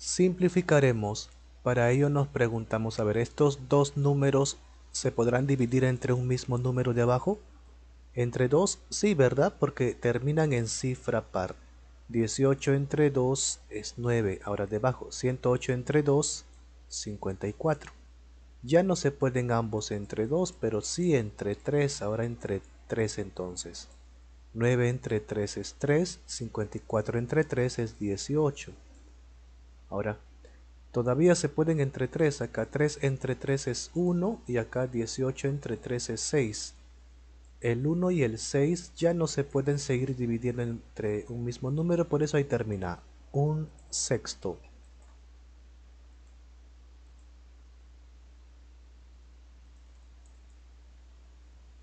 Simplificaremos, para ello nos preguntamos, a ver, estos dos números se podrán dividir entre un mismo número de abajo? Entre 2, sí, ¿verdad? Porque terminan en cifra par. 18 entre 2 es 9, ahora debajo. 108 entre 2, 54. Ya no se pueden ambos entre 2, pero sí entre 3, ahora entre 3 entonces. 9 entre 3 es 3, 54 entre 3 es 18. Ahora, todavía se pueden entre 3. Acá 3 entre 3 es 1 y acá 18 entre 3 es 6. El 1 y el 6 ya no se pueden seguir dividiendo entre un mismo número, por eso ahí termina. Un sexto.